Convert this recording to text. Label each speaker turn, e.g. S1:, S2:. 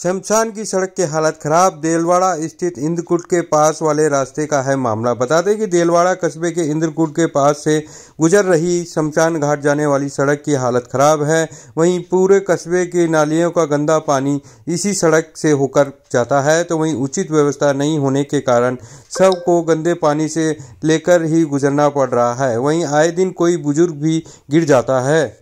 S1: शमशान की सड़क की हालत खराब देलवाड़ा स्थित इंद्रकूट के पास वाले रास्ते का है मामला बता दें कि देलवाड़ा कस्बे के इंद्रकूट के पास से गुजर रही शमशान घाट जाने वाली सड़क की हालत खराब है वहीं पूरे कस्बे के नालियों का गंदा पानी इसी सड़क से होकर जाता है तो वहीं उचित व्यवस्था नहीं होने के कारण सब को गंदे पानी से लेकर ही गुजरना पड़ रहा है वहीं आए दिन कोई बुजुर्ग भी गिर जाता है